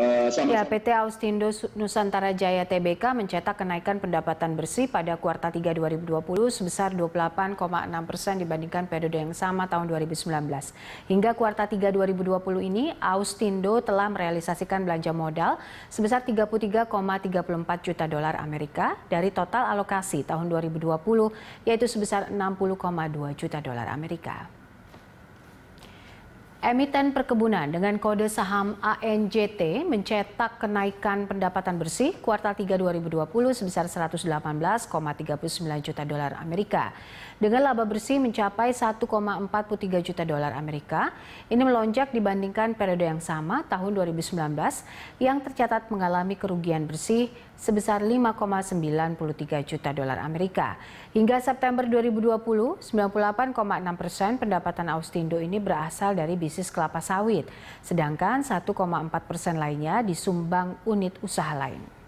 Uh, eh, sama -sama. Ya, PT Austindo Nusantara Jaya Tbk mencetak kenaikan pendapatan bersih pada kuartal 3 2020 sebesar 28,6 persen dibandingkan periode yang sama tahun 2019. Hingga kuartal 3 2020 ini, Austindo telah merealisasikan belanja modal sebesar 33,34 juta dolar Amerika dari total alokasi tahun 2020 yaitu sebesar 60,2 juta dolar Amerika. Emiten perkebunan dengan kode saham ANJT mencetak kenaikan pendapatan bersih kuartal 3 2020 sebesar 118,39 juta dolar Amerika dengan laba bersih mencapai 1,43 juta dolar Amerika. Ini melonjak dibandingkan periode yang sama tahun 2019 yang tercatat mengalami kerugian bersih sebesar 5,93 juta dolar Amerika. Hingga September 2020, 98,6 persen pendapatan Austindo ini berasal dari bisnis kelapa sawit, sedangkan 1,4 persen lainnya disumbang unit usaha lain.